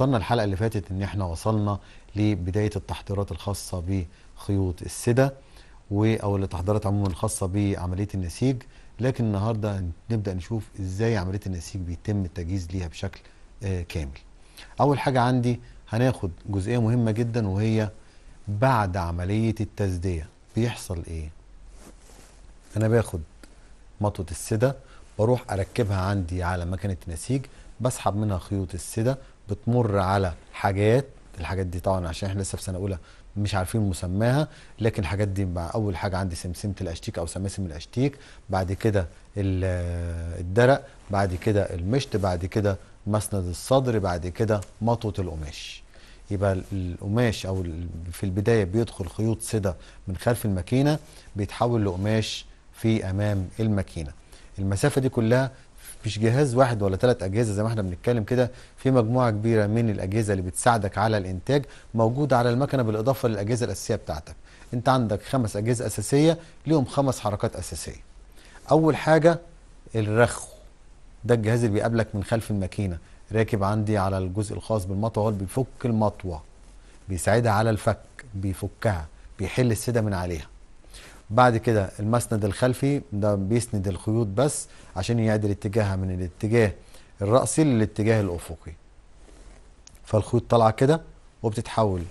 وصلنا الحلقه اللي فاتت ان احنا وصلنا لبدايه التحضيرات الخاصه بخيوط السده او التحضيرات عموما الخاصه بعمليه النسيج لكن النهارده نبدا نشوف ازاي عمليه النسيج بيتم التجهيز ليها بشكل آه، كامل اول حاجه عندي هناخد جزئيه مهمه جدا وهي بعد عمليه التسديه بيحصل ايه انا باخد مطوه السده بروح اركبها عندي على مكنه النسيج بسحب منها خيوط السده بتمر على حاجات الحاجات دي طبعا عشان احنا لسه في سنه اولى مش عارفين مسماها لكن الحاجات دي بقى اول حاجه عندي سمسمه الاشتيك او سماسم الاشتيك بعد كده الدرق بعد كده المشط بعد كده مسند الصدر بعد كده مطوه القماش يبقى القماش او في البدايه بيدخل خيوط صدى من خلف الماكينه بيتحول لقماش في امام الماكينه المسافه دي كلها مش جهاز واحد ولا ثلاث اجهزه زي ما احنا بنتكلم كده في مجموعه كبيره من الاجهزه اللي بتساعدك على الانتاج موجوده على المكنه بالاضافه للاجهزه الاساسيه بتاعتك انت عندك خمس اجهزه اساسيه ليهم خمس حركات اساسيه اول حاجه الرخو ده الجهاز اللي بيقابلك من خلف الماكينه راكب عندي على الجزء الخاص بالمطوه هو اللي بيفك المطوه بيساعدها على الفك بيفكها بيحل السده من عليها بعد كده المسند الخلفي ده بيسند الخيوط بس عشان يعدل اتجاهها من الاتجاه الرأسي للاتجاه الأفقي فالخيوط طالعة كده وبتتحول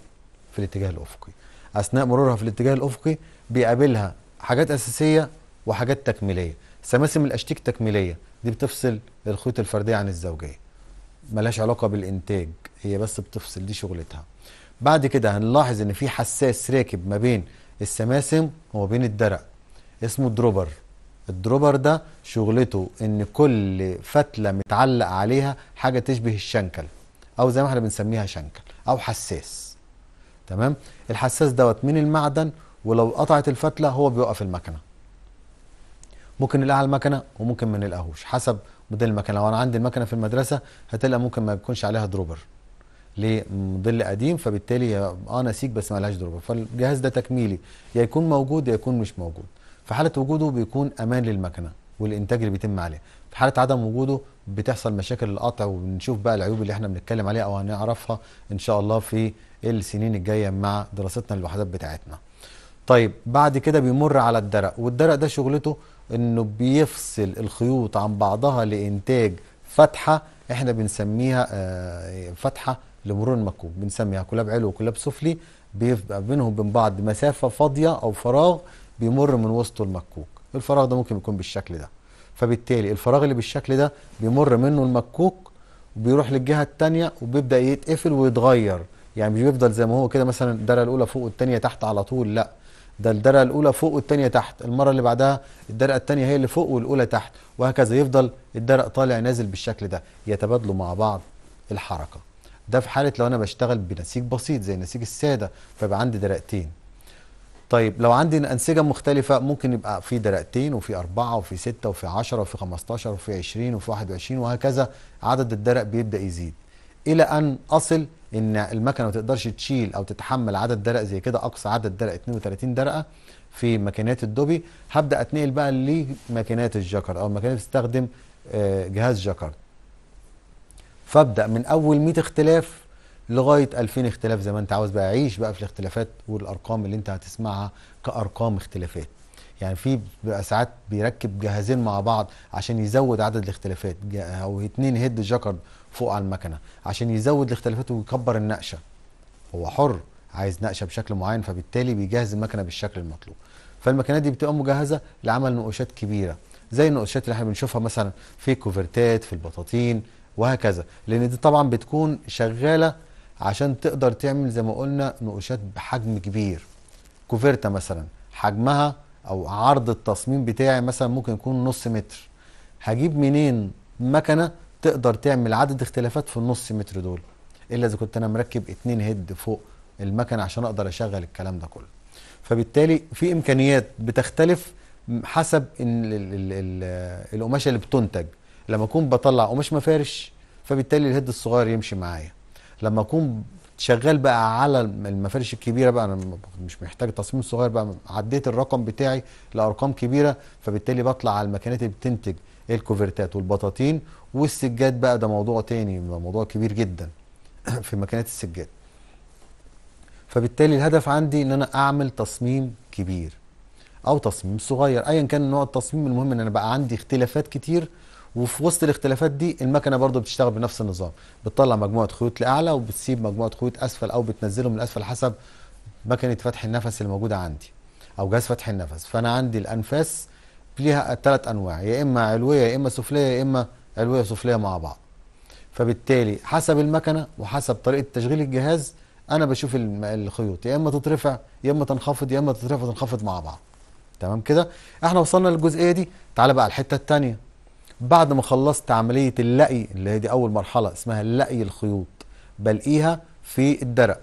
في الاتجاه الأفقي أثناء مرورها في الاتجاه الأفقي بيقابلها حاجات أساسية وحاجات تكميلية سماسم الأشتيك تكميلية دي بتفصل الخيوط الفردية عن الزوجية ملهاش علاقة بالإنتاج هي بس بتفصل دي شغلتها بعد كده هنلاحظ ان في حساس راكب ما بين السماسم هو بين الدرع اسمه الدروبر الدروبر ده شغلته ان كل فتله متعلق عليها حاجه تشبه الشنكل او زي ما احنا بنسميها شنكل او حساس تمام الحساس دوت من المعدن ولو قطعت الفتله هو بيوقف المكنه ممكن نلاقيها على المكنه وممكن ما نلاقيهوش حسب موديل المكنه لو انا عندي المكنه في المدرسه هتلاقي ممكن ما يكونش عليها دروبر لظل قديم فبالتالي هي اه نسيج بس ما لهاش دروبه فالجهاز ده تكميلي يا يكون موجود يا يكون مش موجود في حاله وجوده بيكون امان للمكنه والانتاج اللي بيتم عليه في حاله عدم وجوده بتحصل مشاكل القطع وبنشوف بقى العيوب اللي احنا بنتكلم عليها او هنعرفها ان شاء الله في السنين الجايه مع دراستنا للوحدات بتاعتنا طيب بعد كده بيمر على الدرق والدرق ده شغلته انه بيفصل الخيوط عن بعضها لانتاج فتحه احنا بنسميها آه، فتحه لمرور المكوك بنسميها كلاب علوي وكلاب سفلي بيبقى بينهم وبين بعض مسافه فاضيه او فراغ بيمر من وسطه المكوك الفراغ ده ممكن يكون بالشكل ده فبالتالي الفراغ اللي بالشكل ده بيمر منه المكوك وبيروح للجهه الثانيه وبيبدا يتقفل ويتغير يعني مش بيفضل زي ما هو كده مثلا الدرجه الاولى فوق والثانيه تحت على طول لا ده الدرقه الاولى فوق والثانيه تحت المره اللي بعدها الدرقه الثانيه هي اللي فوق والاولى تحت وهكذا يفضل الدرق طالع نازل بالشكل ده يتبادلوا مع بعض الحركه ده في حاله لو انا بشتغل بنسيج بسيط زي نسيج الساده فيبقى عندي درقتين طيب لو عندي انسجه مختلفه ممكن يبقى في درقتين وفي اربعه وفي سته وفي 10 وفي 15 وفي 20 وفي 21 وهكذا عدد الدرق بيبدا يزيد الى ان اصل ان المكنه ما تقدرش تشيل او تتحمل عدد درق زي كده اقصى عدد درق 32 درقه في ماكينات الدوبي هبدا اتنقل بقى لماكينات الجكر او ماكينات بتستخدم آه، جهاز جكر فابدا من اول 100 اختلاف لغايه 2000 اختلاف زي ما انت عاوز بقى عيش بقى في الاختلافات والارقام اللي انت هتسمعها كارقام اختلافات يعني في بيبقى ساعات بيركب جهازين مع بعض عشان يزود عدد الاختلافات او اتنين هيد جاكرد فوق على المكنه عشان يزود الاختلافات ويكبر النقشه هو حر عايز نقشه بشكل معين فبالتالي بيجهز المكنه بالشكل المطلوب فالمكنات دي بتبقى مجهزه لعمل نقوشات كبيره زي النقوشات اللي احنا بنشوفها مثلا في الكوفرتات في البطاطين وهكذا لان دي طبعا بتكون شغاله عشان تقدر تعمل زي ما قلنا نقوشات بحجم كبير كوفيرتا مثلا حجمها او عرض التصميم بتاعي مثلا ممكن يكون نص متر هجيب منين مكنه تقدر تعمل عدد اختلافات في النص متر دول الا اذا كنت انا مركب اتنين هيد فوق المكنه عشان اقدر اشغل الكلام ده كله فبالتالي في امكانيات بتختلف حسب القماشه اللي بتنتج لما اكون بطلع قماش مفارش فبالتالي الهيد الصغير يمشي معايا لما اكون شغال بقى على المفارش الكبيره بقى انا مش محتاج تصميم صغير بقى عديت الرقم بتاعي لارقام كبيره فبالتالي بطلع على المكنات اللي بتنتج الكوفرتات والبطاطين والسجاد بقى ده موضوع تاني موضوع كبير جدا في مكنات السجاد فبالتالي الهدف عندي ان انا اعمل تصميم كبير او تصميم صغير ايا كان نوع التصميم المهم ان انا بقى عندي اختلافات كتير وفي وسط الاختلافات دي المكنه برضو بتشتغل بنفس النظام بتطلع مجموعه خيوط لاعلى وبتسيب مجموعه خيوط اسفل او بتنزلهم من اسفل حسب مكنه فتح النفس اللي موجوده عندي او جهاز فتح النفس فانا عندي الانفاس ليها ثلاث انواع يا اما علويه يا اما سفليه يا اما علويه وسفليه مع بعض فبالتالي حسب المكنه وحسب طريقه تشغيل الجهاز انا بشوف الخيوط يا اما تترفع يا اما تنخفض يا اما تترفع وتنخفض مع بعض تمام كده احنا وصلنا للجزئيه دي تعالى بقى الحته الثانيه بعد ما خلصت عملية اللقي اللي هي دي أول مرحلة اسمها لقي الخيوط بلقيها في الدرق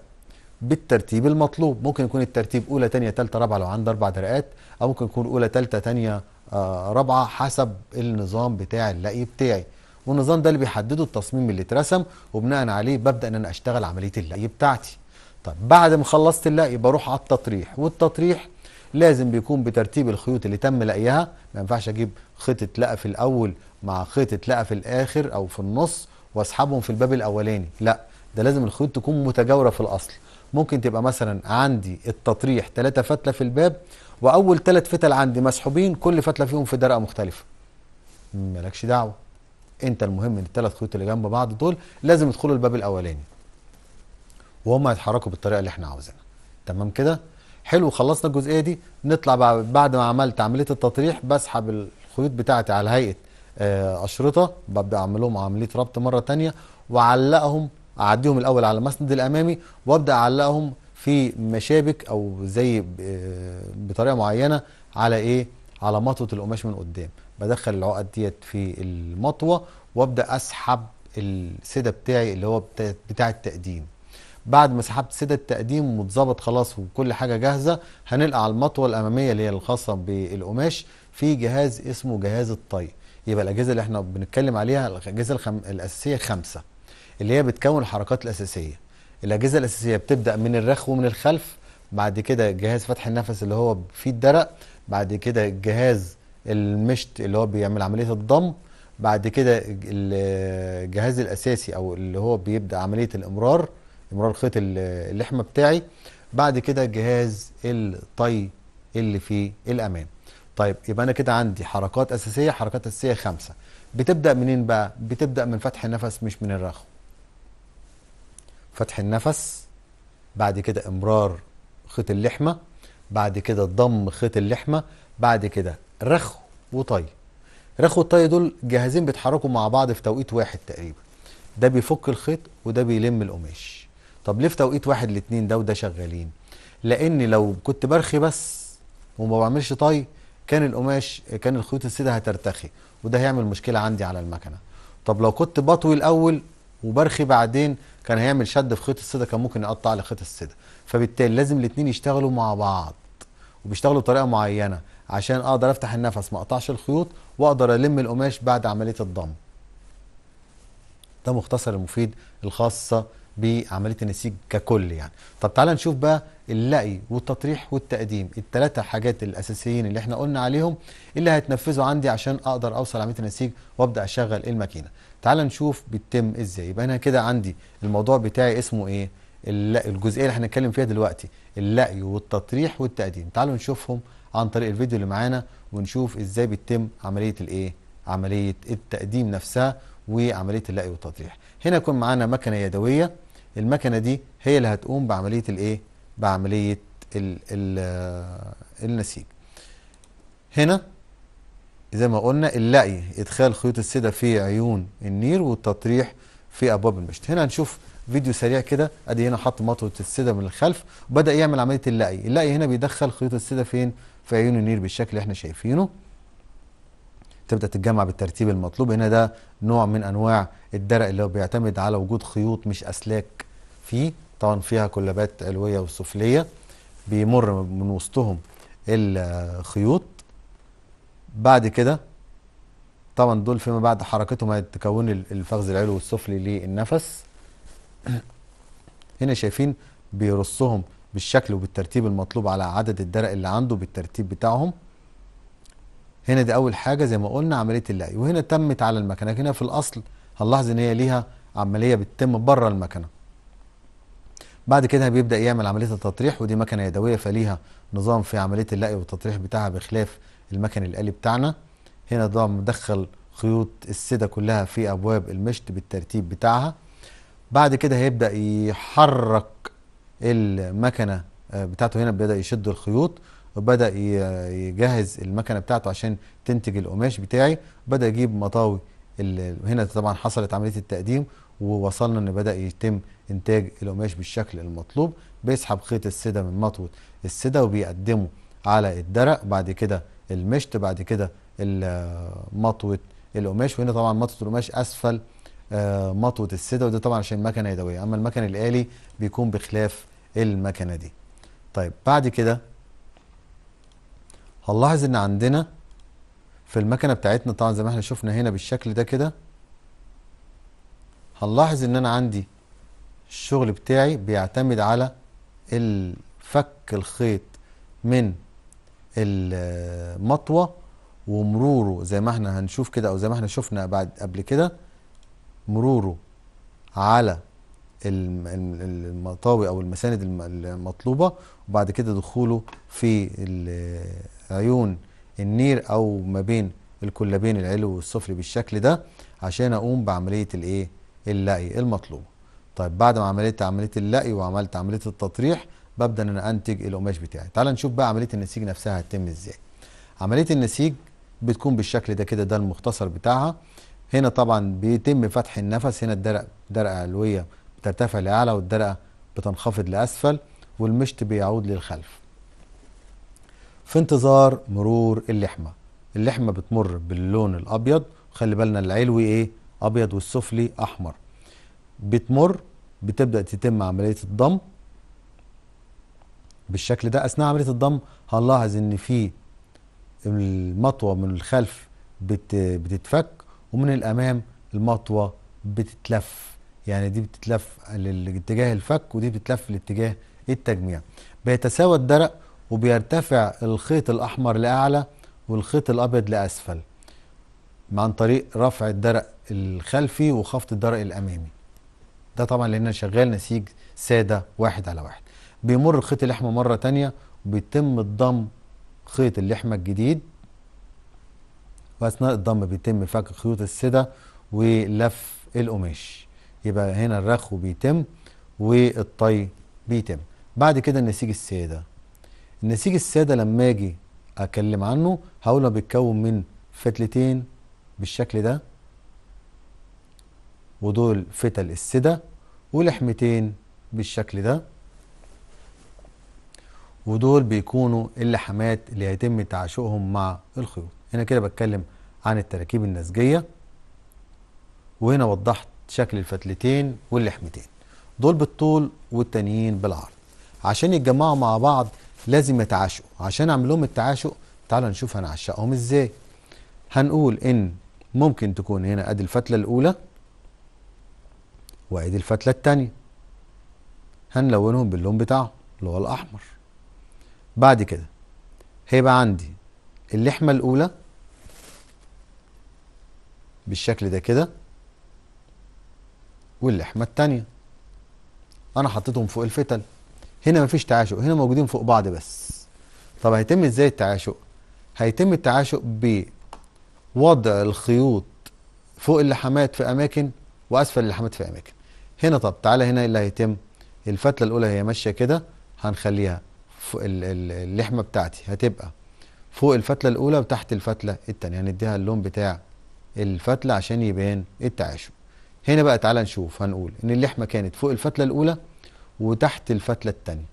بالترتيب المطلوب ممكن يكون الترتيب أولى تانية تالتة رابعة لو عندي أربع درقات أو ممكن يكون أولى تالتة تانية آه، رابعة حسب النظام بتاع اللقي بتاعي والنظام ده اللي بيحدده التصميم اللي اترسم وبناء عليه ببدأ إن أنا أشتغل عملية اللقي بتاعتي طب بعد ما خلصت اللقي بروح على التطريح والتطريح لازم بيكون بترتيب الخيوط اللي تم لقيها ما ينفعش اجيب خيط اتلقى في الاول مع خيط اتلقى في الاخر او في النص واسحبهم في الباب الاولاني لا ده لازم الخيوط تكون متجاوره في الاصل ممكن تبقى مثلا عندي التطريح ثلاثة فتله في الباب واول ثلاث فتل عندي مسحوبين كل فتله فيهم في درقه مختلفه مالكش دعوه انت المهم ان الثلاث خيوط اللي جنب بعض دول لازم يدخلوا الباب الاولاني وهم هيتحركوا بالطريقه اللي احنا عاوزينها تمام كده حلو خلصنا الجزئيه دي نطلع بعد ما عملت عمليه التطريح بسحب الخيوط بتاعتي على هيئه آه، اشرطه ببدا اعمل لهم عمليه ربط مره ثانيه واعلقهم اعديهم الاول على المسند الامامي وابدا اعلقهم في مشابك او زي آه، بطريقه معينه على ايه على مطوه القماش من قدام بدخل العقد ديت في المطوه وابدا اسحب السده بتاعي اللي هو بتاع التقديم بعد ما سحبت سدة التقديم واتظبط خلاص وكل حاجة جاهزة هنلقى على المطوة الأمامية اللي هي الخاصة بالقماش في جهاز اسمه جهاز الطي يبقى الأجهزة اللي احنا بنتكلم عليها الأجهزة الخم... الأساسية خمسة اللي هي بتكون الحركات الأساسية الأجهزة الأساسية بتبدأ من الرخ ومن الخلف بعد كده جهاز فتح النفس اللي هو فيه الدرق بعد كده جهاز المشت اللي هو بيعمل عملية الضم بعد كده الجهاز الأساسي أو اللي هو بيبدأ عملية الإمرار امرار خيط اللحمه بتاعي بعد كده جهاز الطي اللي في الامام طيب يبقى انا كده عندي حركات اساسيه حركات اساسيه خمسه بتبدا منين بقى بتبدا من فتح النفس مش من الرخو فتح النفس بعد كده امرار خيط اللحمه بعد كده ضم خيط اللحمه بعد كده رخو وطي رخو والطي دول جهازين بيتحركوا مع بعض في توقيت واحد تقريبا ده بيفك الخيط وده بيلم القماش طب ليه في توقيت واحد الاثنين ده وده شغالين لان لو كنت برخي بس وما بعملش طي كان القماش كان الخيوط السيده هترتخي وده هيعمل مشكله عندي على المكنه طب لو كنت بطوي الاول وبرخي بعدين كان هيعمل شد في خيط السده كان ممكن يقطع لي خيط السده فبالتالي لازم الاثنين يشتغلوا مع بعض وبيشتغلوا بطريقه معينه عشان اقدر افتح النفس ما اقطعش الخيوط واقدر الم القماش بعد عمليه الضم ده مختصر المفيد الخاصه بعمليه النسيج ككل يعني طب تعالى نشوف بقى اللقي والتطريح والتقديم الثلاثه حاجات الاساسيين اللي احنا قلنا عليهم اللي هيتنفذوا عندي عشان اقدر اوصل عمليه النسيج وابدا اشغل الماكينه تعالى نشوف بيتم ازاي يبقى انا كده عندي الموضوع بتاعي اسمه ايه الجزئيه اللي احنا هنتكلم فيها دلوقتي اللقي والتطريح والتقديم تعالوا نشوفهم عن طريق الفيديو اللي معانا ونشوف ازاي بتتم عمليه الايه عمليه التقديم نفسها وعمليه اللقي والتطريح هنا يكون معانا مكنه يدويه المكنه دي هي اللي هتقوم بعمليه الايه بعمليه الـ الـ آه، النسيج هنا زي ما قلنا اللقي ادخال خيوط السدة في عيون النير والتطريح في ابواب المشت هنا هنشوف فيديو سريع كده ادي هنا حط مطوه السدة من الخلف وبدا يعمل عمليه اللقي اللقي هنا بيدخل خيوط السدة فين في عيون النير بالشكل اللي احنا شايفينه تبدا تتجمع بالترتيب المطلوب هنا ده نوع من انواع الدرق اللي هو بيعتمد على وجود خيوط مش اسلاك فيه طبعا فيها كلابات علويه وسفليه بيمر من وسطهم الخيوط بعد كده طبعا دول فيما بعد حركتهم هتكون الفخذ العلوي والسفلي للنفس هنا شايفين بيرصهم بالشكل وبالترتيب المطلوب على عدد الدرق اللي عنده بالترتيب بتاعهم هنا دي اول حاجه زي ما قلنا عمليه اللقي وهنا تمت على المكنه هنا في الاصل هنلاحظ ان هي ليها عمليه بتتم بره المكنه بعد كده بيبدا يعمل عمليه التطريح ودي مكنه يدويه فليها نظام في عمليه اللقي والتطريح بتاعها بخلاف المكن الآلي بتاعنا هنا ده مدخل خيوط السدة كلها في أبواب المشط بالترتيب بتاعها بعد كده هيبدأ يحرك المكنة آه، بتاعته هنا بدأ يشد الخيوط وبدأ يجهز المكنة بتاعته عشان تنتج القماش بتاعي بدأ يجيب مطاوي هنا طبعا حصلت عملية التقديم ووصلنا ان بدا يتم انتاج القماش بالشكل المطلوب بيسحب خيط السده من مطوه السده وبيقدمه على الدرق بعد كده المشط بعد كده مطوه القماش وهنا طبعا مطوه القماش اسفل آه، مطوه السده وده طبعا عشان مكنه يدويه اما المكن الالي بيكون بخلاف المكنه دي طيب بعد كده هنلاحظ ان عندنا في المكنه بتاعتنا طبعا زي ما احنا شفنا هنا بالشكل ده كده هنلاحظ ان انا عندي الشغل بتاعي بيعتمد على الفك الخيط من المطوة ومروره زي ما احنا هنشوف كده او زي ما احنا شفنا بعد قبل كده مروره على المطاوي او المساند المطلوبة وبعد كده دخوله في عيون النير او ما بين الكلابين العلوي والسفلي بالشكل ده عشان اقوم بعملية الايه اللقي المطلوبه طيب بعد ما عملت عمليه اللقي وعملت عمليه التطريح ببدا ان انا انتج القماش بتاعي تعال نشوف بقى عمليه النسيج نفسها هتتم ازاي عمليه النسيج بتكون بالشكل ده كده ده المختصر بتاعها هنا طبعا بيتم فتح النفس هنا الدرق درقه علويه بترتفع لاعلى والدرقه بتنخفض لاسفل والمشط بيعود للخلف في انتظار مرور اللحمه اللحمه بتمر باللون الابيض خلي بالنا العلوي ايه ابيض والسفلي احمر بتمر بتبدا تتم عمليه الضم بالشكل ده اثناء عمليه الضم هنلاحظ ان في المطوه من الخلف بت بتتفك ومن الامام المطوه بتتلف يعني دي بتتلف لاتجاه الفك ودي بتتلف لاتجاه التجميع بيتساوى الدرق وبيرتفع الخيط الاحمر لاعلى والخيط الابيض لاسفل عن طريق رفع الدرق الخلفي وخفض الدرق الامامي ده طبعا لان شغال نسيج ساده واحد على واحد بيمر خيط اللحمه مره تانية وبيتم الضم خيط اللحمه الجديد واثناء الضم بيتم فك خيوط السده ولف القماش يبقى هنا الرخو بيتم والطي بيتم بعد كده النسيج الساده النسيج الساده لما اجي اتكلم عنه هقول بيتكون من فتلتين بالشكل ده ودول فتل السدة ولحمتين بالشكل ده ودول بيكونوا اللحمات اللي هيتم تعشقهم مع الخيوط هنا كده بتكلم عن التراكيب النسجية وهنا وضحت شكل الفتلتين واللحمتين دول بالطول والتانيين بالعرض عشان يتجمعوا مع بعض لازم يتعاشقوا عشان اعمل لهم التعاشق تعال نشوف هنعشقهم ازاي هنقول ان ممكن تكون هنا ادي الفتله الاولى وادي الفتله الثانيه هنلونهم باللون بتاعه اللي هو الاحمر بعد كده هيبقى عندي اللحمه الاولى بالشكل ده كده واللحمه الثانيه انا حطيتهم فوق الفتل هنا مفيش تعاشق هنا موجودين فوق بعض بس طب هيتم ازاي التعاشق هيتم التعاشق بوضع الخيوط فوق اللحمات في اماكن واسفل اللحمات في اماكن هنا طب تعالى هنا ايه اللي هيتم الفتله الاولى هي ماشيه كده هنخليها اللحمه بتاعتي هتبقى فوق الفتله الاولى وتحت الفتله الثانيه هنديها اللون بتاع الفتله عشان يبان التعاشر هنا بقى تعالى نشوف هنقول ان اللحمه كانت فوق الفتله الاولى وتحت الفتله الثانيه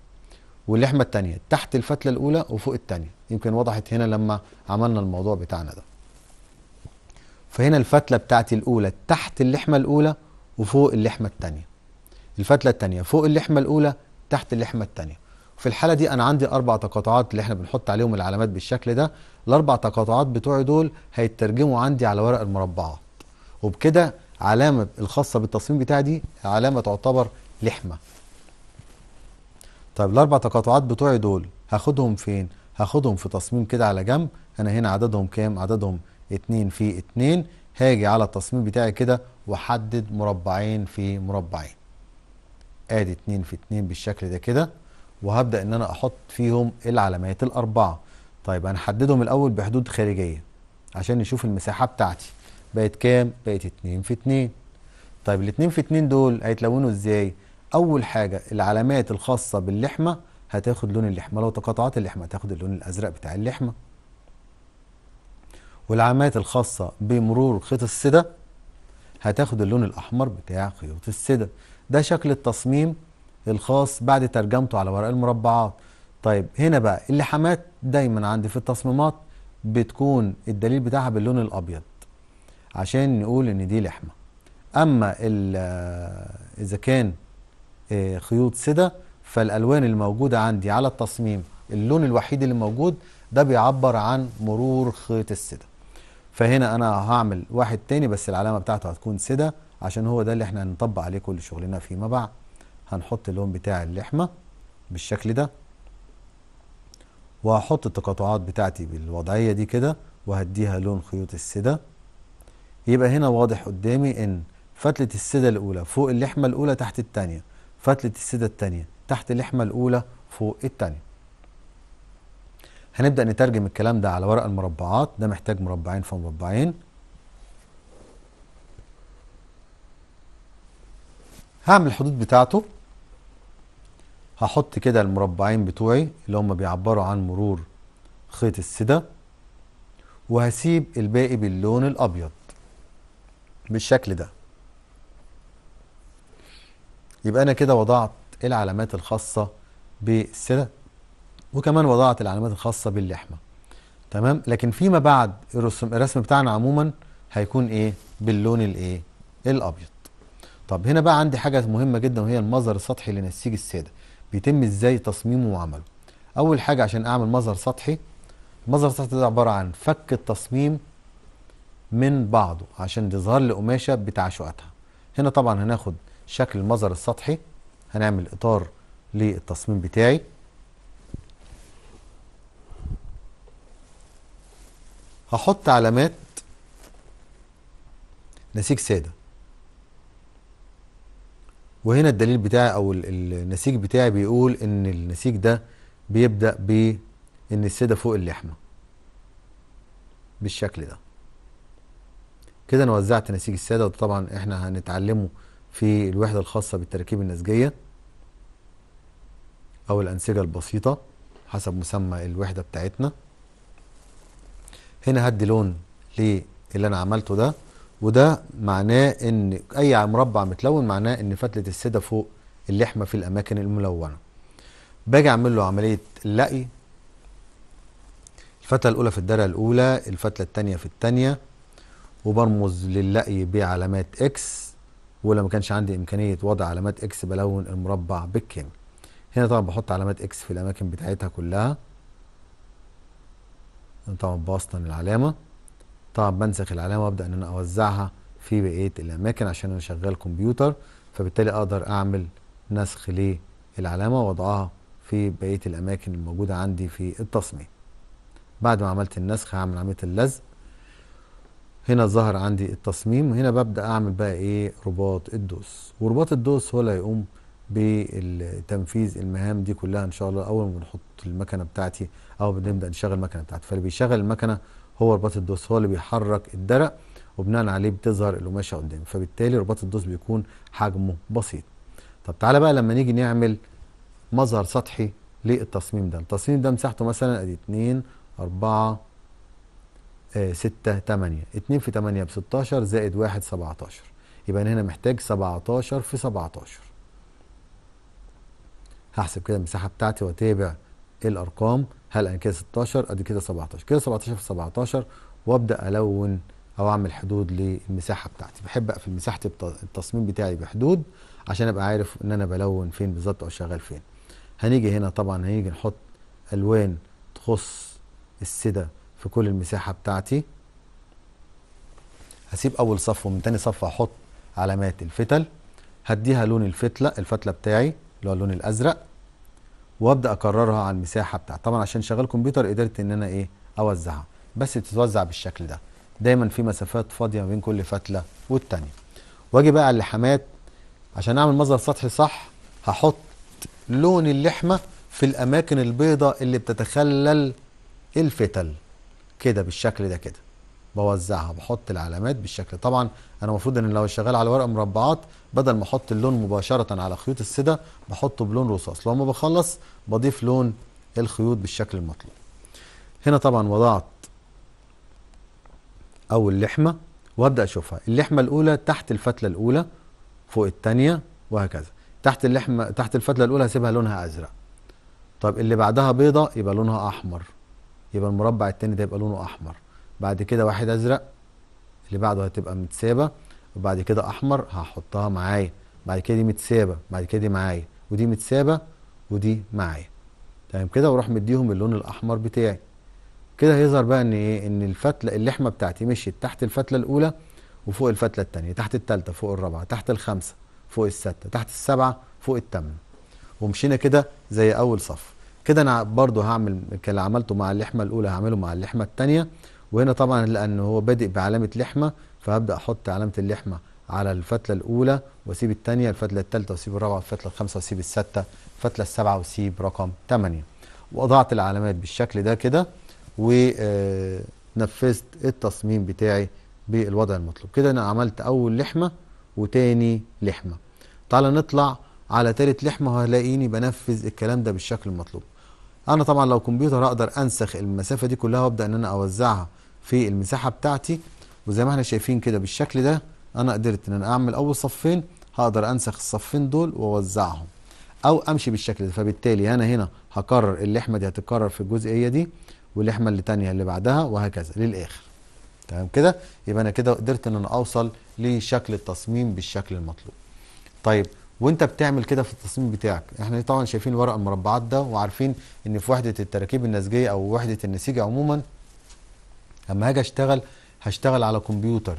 واللحمه الثانيه تحت الفتله الاولى وفوق الثانيه يمكن وضحت هنا لما عملنا الموضوع بتاعنا ده فهنا الفتله بتاعتي الاولى تحت اللحمه الاولى وفوق اللحمة التانية الفتلة التانية فوق اللحمة الأولى تحت اللحمة التانية في الحالة دي أنا عندي أربع تقاطعات اللي احنا بنحط عليهم العلامات بالشكل ده الأربع تقاطعات بتوعي دول هيترجموا عندي على ورق المربعات وبكده علامة الخاصة بالتصميم بتاعي دي علامة تعتبر لحمة طيب الأربع تقاطعات بتوعي دول هاخدهم فين؟ هاخدهم في تصميم كده على جنب أنا هنا عددهم كام؟ عددهم 2 في 2 هاجي على التصميم بتاعي كده وحدد مربعين في مربعين ادي 2 في 2 بالشكل ده كده وهبدا ان انا احط فيهم العلامات الاربعه طيب هنحددهم الاول بحدود خارجيه عشان نشوف المساحه بتاعتي بقت كام بقت 2 في 2 طيب الاتنين في 2 دول هيتلونوا ازاي اول حاجه العلامات الخاصه باللحمه هتاخد لون اللحمه لو تقاطعات اللحمه هتاخد اللون الازرق بتاع اللحمه والعلامات الخاصه بمرور خيط السده هتاخد اللون الاحمر بتاع خيوط السدر ده شكل التصميم الخاص بعد ترجمته على ورق المربعات طيب هنا بقى اللحامات دايما عندي في التصميمات بتكون الدليل بتاعها باللون الابيض عشان نقول ان دي لحمه اما آه، اذا كان آه، خيوط سدى فالالوان الموجوده عندي على التصميم اللون الوحيد اللي موجود ده بيعبر عن مرور خيط السده فهنا انا هعمل واحد تاني بس العلامه بتاعته هتكون سده عشان هو ده اللي احنا هنطبق عليه كل شغلنا فيما بعد هنحط اللون بتاع اللحمه بالشكل ده وهحط التقاطعات بتاعتي بالوضعيه دي كده وهديها لون خيوط السده يبقى هنا واضح قدامي ان فتله السده الاولى فوق اللحمه الاولى تحت الثانيه فتله السده الثانيه تحت اللحمه الاولى فوق الثانيه هنبدأ نترجم الكلام ده على ورق المربعات ده محتاج مربعين فمربعين هعمل الحدود بتاعته هحط كده المربعين بتوعي اللي هم بيعبروا عن مرور خيط السدة وهسيب الباقي باللون الأبيض بالشكل ده يبقى أنا كده وضعت العلامات الخاصة بالسدة وكمان وضعت العلامات الخاصة باللحمة تمام لكن فيما بعد الرسم, الرسم بتاعنا عموما هيكون ايه باللون الايه الابيض طب هنا بقى عندي حاجة مهمة جدا وهي المظهر السطحي لنسيج السادة بيتم ازاي تصميمه وعمله اول حاجة عشان اعمل مظهر سطحي المظهر السطحي ده عبارة عن فك التصميم من بعضه عشان تظهر لي قماشة بتعشقتها هنا طبعا هناخد شكل المظهر السطحي هنعمل اطار للتصميم بتاعي هحط علامات نسيج ساده وهنا الدليل بتاعي او النسيج بتاعي بيقول ان النسيج ده بيبدا بان الساده فوق اللحمه بالشكل ده كده انا وزعت نسيج الساده وطبعا احنا هنتعلمه في الوحده الخاصه بالتركيب النسجيه او الانسجه البسيطه حسب مسمى الوحده بتاعتنا هنا هدي لون للي انا عملته ده وده معناه ان اي مربع متلون معناه ان فتله السده فوق اللحمه في الاماكن الملونه باجي اعمل له عمليه اللقي الفتله الاولى في الدرجه الاولى الفتله الثانيه في الثانيه وبرمز للقي بعلامات اكس ولو ما كانش عندي امكانيه وضع علامات اكس بلون المربع بالكامل هنا طبعا بحط علامات اكس في الاماكن بتاعتها كلها طبعا بوصل العلامه طبعا بنسخ العلامه وابدا ان انا اوزعها في بقيه الاماكن عشان انا شغال كمبيوتر فبالتالي اقدر اعمل نسخ للعلامه واضعها في بقيه الاماكن الموجوده عندي في التصميم بعد ما عملت النسخ هعمل عمليه اللزق هنا ظهر عندي التصميم وهنا ببدا اعمل بقى ايه رباط الدوس ورباط الدوس هو اللي هيقوم بتنفيذ المهام دي كلها ان شاء الله اول ما بنحط المكنه بتاعتي او بنبدا نشغل المكنه بتاعتي فاللي بيشغل المكنه هو رباط الدوس هو اللي بيحرك الدرق وبناء عليه بتظهر القماشه قدامي فبالتالي رباط الدوس بيكون حجمه بسيط طب تعالى بقى لما نيجي نعمل مظهر سطحي للتصميم ده التصميم ده مساحته مثلا ادي 2 4 6 8 2 في 8 ب 16 زائد 1 17 يبقى انا هنا محتاج 17 في 17 هحسب كده المساحه بتاعتي واتابع الارقام هل انا كده 16 ادي كده 17 كده 17 في 17 وابدا الون او اعمل حدود للمساحه بتاعتي بحب اقفل مساحه التصميم بتاعي بحدود عشان ابقى عارف ان انا بلون فين بالظبط او شغال فين هنيجي هنا طبعا هنيجي نحط الوان تخص السده في كل المساحه بتاعتي هسيب اول صف ومن تاني صف هحط علامات الفتل هديها لون الفتله الفتله بتاعي اللي هو اللون الازرق وابدا اكررها على المساحه بتاعتي طبعا عشان شغال كمبيوتر قدرت ان انا ايه اوزعها بس تتوزع بالشكل ده دايما في مسافات فاضيه ما بين كل فتله والتانيه واجي بقى على اللحامات عشان اعمل مظهر سطحي صح هحط لون اللحمه في الاماكن البيضاء اللي بتتخلل الفتل كده بالشكل ده كده بوزعها بحط العلامات بالشكل طبعا انا المفروض ان لو شغال على ورق مربعات بدل ما احط اللون مباشره على خيوط السده بحطه بلون رصاص لما بخلص بضيف لون الخيوط بالشكل المطلوب هنا طبعا وضعت اول لحمه وابدا اشوفها اللحمه الاولى تحت الفتله الاولى فوق الثانيه وهكذا تحت اللحمه تحت الفتله الاولى هسيبها لونها ازرق طب اللي بعدها بيضه يبقى لونها احمر يبقى المربع الثاني ده يبقى لونه احمر بعد كده واحد ازرق اللي بعده هتبقى متسابه وبعد كده احمر هحطها معايا بعد كده دي متسابه بعد كده دي معايا ودي متسابه ودي معايا تمام كده واروح مديهم اللون الاحمر بتاعي كده هيظهر بقى ان ايه ان الفتله اللحمه بتاعتي مشيت تحت الفتله الاولى وفوق الفتله الثانيه تحت الثالثه فوق الرابعه تحت الخامسه فوق السته تحت السبعه فوق الثامنه ومشينا كده زي اول صف كده انا برضو هعمل اللي عملته مع اللحمه الاولى هعمله مع اللحمه الثانيه وهنا طبعا لأن هو بادئ بعلامة لحمة فهبدأ أحط علامة اللحمة على الفتلة الأولى وأسيب الثانية الفتلة الثالثة وأسيب الرابعة الفتلة الخامسة وأسيب الستة الفتلة السابعة وأسيب رقم 8 وضعت العلامات بالشكل ده كده ونفذت التصميم بتاعي بالوضع المطلوب كده أنا عملت أول لحمة وتاني لحمة تعالى نطلع على تالت لحمة وهلاقيني بنفذ الكلام ده بالشكل المطلوب أنا طبعا لو كمبيوتر أقدر أنسخ المسافة دي كلها وأبدأ إن أنا أوزعها في المساحة بتاعتي وزي ما احنا شايفين كده بالشكل ده انا قدرت ان انا اعمل اول صفين هقدر انسخ الصفين دول واوزعهم او امشي بالشكل ده فبالتالي انا هنا هكرر اللحمه دي هتتكرر في الجزئيه دي واللحمه اللي تانية اللي بعدها وهكذا للاخر تمام كده يبقى انا كده قدرت ان انا اوصل لشكل التصميم بالشكل المطلوب طيب وانت بتعمل كده في التصميم بتاعك احنا طبعا شايفين ورق المربعات ده وعارفين ان في وحده التراكيب النسجيه او وحده النسيج عموما لما هاجي اشتغل هشتغل على كمبيوتر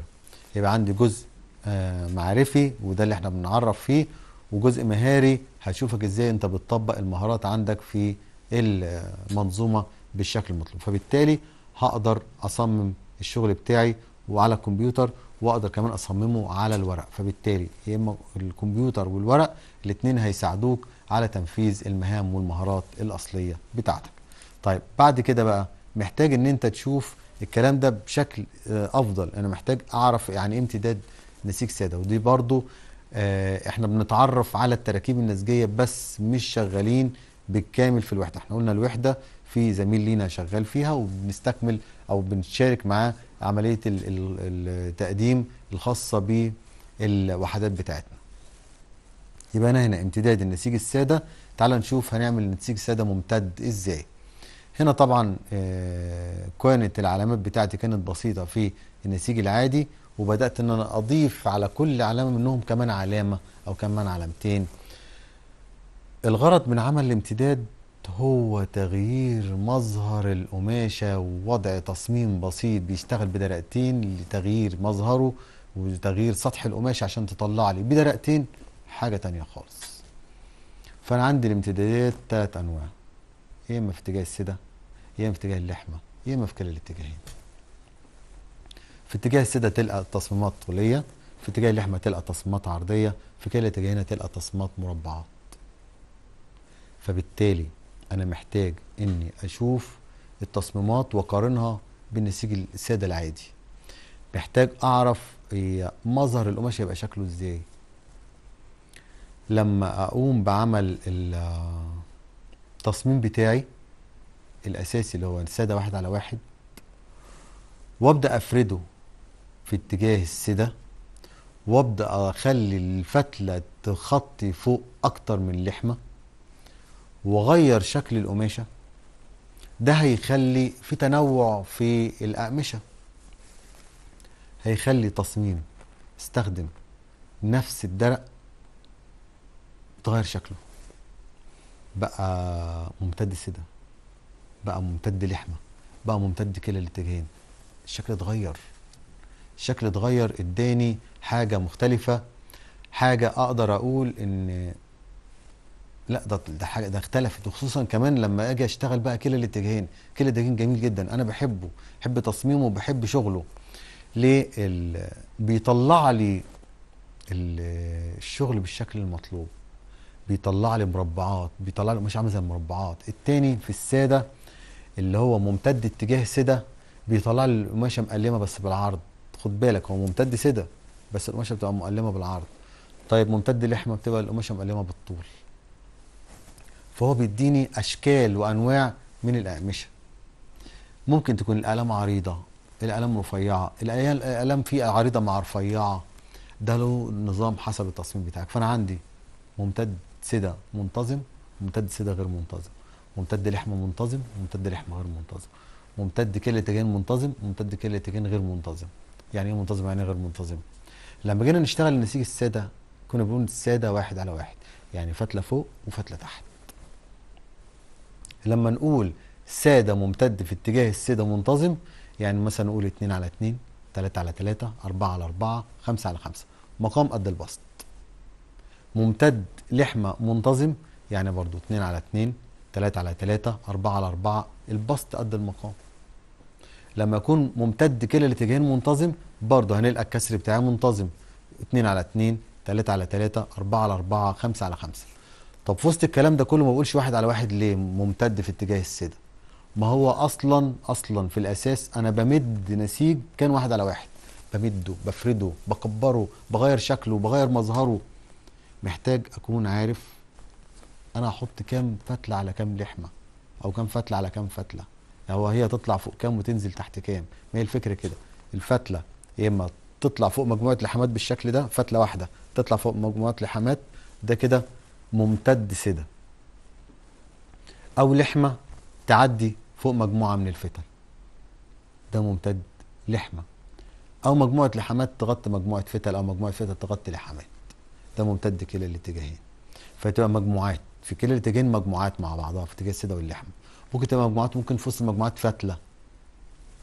يبقى عندي جزء آه، معرفي وده اللي احنا بنعرف فيه وجزء مهاري هشوفك ازاي انت بتطبق المهارات عندك في المنظومه بالشكل المطلوب فبالتالي هقدر اصمم الشغل بتاعي وعلى الكمبيوتر واقدر كمان اصممه على الورق فبالتالي يا اما الكمبيوتر والورق الاثنين هيساعدوك على تنفيذ المهام والمهارات الاصليه بتاعتك طيب بعد كده بقى محتاج ان انت تشوف الكلام ده بشكل آه، افضل انا محتاج اعرف يعني ايه امتداد نسيج ساده ودي برضو آه، احنا بنتعرف على التراكيب النسجيه بس مش شغالين بالكامل في الوحده احنا قلنا الوحده في زميل لينا شغال فيها وبنستكمل او بنشارك معاه عمليه التقديم الخاصه بالوحدات بتاعتنا يبقى انا هنا امتداد النسيج الساده تعال نشوف هنعمل نسيج ساده ممتد ازاي هنا طبعا آه، كانت العلامات بتاعتي كانت بسيطة في النسيج العادي وبدأت ان انا اضيف على كل علامة منهم كمان علامة او كمان علامتين الغرض من عمل الامتداد هو تغيير مظهر القماشة ووضع تصميم بسيط بيشتغل بدرقتين لتغيير مظهره وتغيير سطح القماشة عشان تطلع لي بدرقتين حاجة تانية خالص فأنا عندي الامتدادات تلات أنواع يا إما في اتجاه السدة يا إما في اتجاه اللحمة يا إما في كلا الاتجاهين في اتجاه السدة تلقى تصميمات طولية في اتجاه اللحمة تلقى تصميمات عرضية في كلا الاتجاهين تلقى تصميمات مربعات فبالتالي أنا محتاج إني أشوف التصميمات واقارنها بالنسيج السادة العادي محتاج أعرف مظهر القماش هيبقى شكله إزاي لما أقوم بعمل ال التصميم بتاعي الاساسي اللي هو الساده واحد على واحد وابدا افرده في اتجاه السده وابدا اخلي الفتله تخطي فوق اكتر من لحمة واغير شكل القماشه ده هيخلي في تنوع في الاقمشه هيخلي تصميم استخدم نفس الدرق تغير شكله بقى ممتد سده بقى ممتد لحمه بقى ممتد كلا الاتجاهين الشكل اتغير الشكل اتغير اداني حاجه مختلفه حاجه اقدر اقول ان لا ده ده حاجه ده اختلفت وخصوصا كمان لما اجي اشتغل بقى كلا الاتجاهين كلا الاتجاهين جميل جدا انا بحبه بحب تصميمه بحب شغله ليه بيطلع لي الشغل بالشكل المطلوب بيطلع لي مربعات بيطلع لي مش عامل زي المربعات التاني في الساده اللي هو ممتد اتجاه سده بيطلع لي القماشه مقلمه بس بالعرض خد بالك هو ممتد سده بس القماشه بتبقى مقلمه بالعرض طيب ممتد لحمه بتبقى القماشه مقلمه بالطول فهو بيديني اشكال وانواع من الاقمشه ممكن تكون الاقلام عريضه الاقلام رفيعه الاقلام في عريضه مع رفيعه ده له نظام حسب التصميم بتاعك فانا عندي ممتد سدى منتظم ممتد سدى غير منتظم ممتد لحم منتظم ممتد لحم غير منتظم ممتد كلى اتجاهين منتظم ممتد كلى اتجاهين غير منتظم يعني ايه منتظم يعني إيه غير منتظم لما جينا نشتغل النسيج الساده كنا بنقول الساده واحد على واحد يعني فتله فوق وفتله تحت لما نقول ساده ممتد في اتجاه الساده منتظم يعني مثلا نقول 2 على 2 3 على 3 4 على 4 5 على 5 مقام قد البسط ممتد لحمة منتظم يعني برضو 2 على 2 3 على 3 4 على 4 البسط قد المقام لما يكون ممتد كلا الاتجاهين منتظم برضه هنلقى الكسر بتاعه منتظم 2 على 2 3 على 3 4 على 4 5 على 5 طب في وسط الكلام ده كله ما بقولش واحد على واحد ليه ممتد في اتجاه السده ما هو اصلا اصلا في الاساس انا بمد نسيج كان واحد على واحد بمده بفرده بكبره بغير شكله بغير مظهره محتاج اكون عارف انا هحط كام فتله على كام لحمه او كام فتله على كام فتله هو هي تطلع فوق كام وتنزل تحت كام ما هي الفكره كده الفتله يا اما تطلع فوق مجموعه لحمات بالشكل ده فتله واحده تطلع فوق مجموعه لحمات ده كده ممتد سده او لحمه تعدي فوق مجموعه من الفتل ده ممتد لحمه او مجموعه لحمات تغطي مجموعه فتل او مجموعه فتل تغطي لحمات ده ممتد كلا الاتجاهين فتبقى مجموعات في كلا الاتجاهين مجموعات مع بعضها في اتجاه السده واللحم ممكن تبقى مجموعات ممكن في وسط المجموعات فتله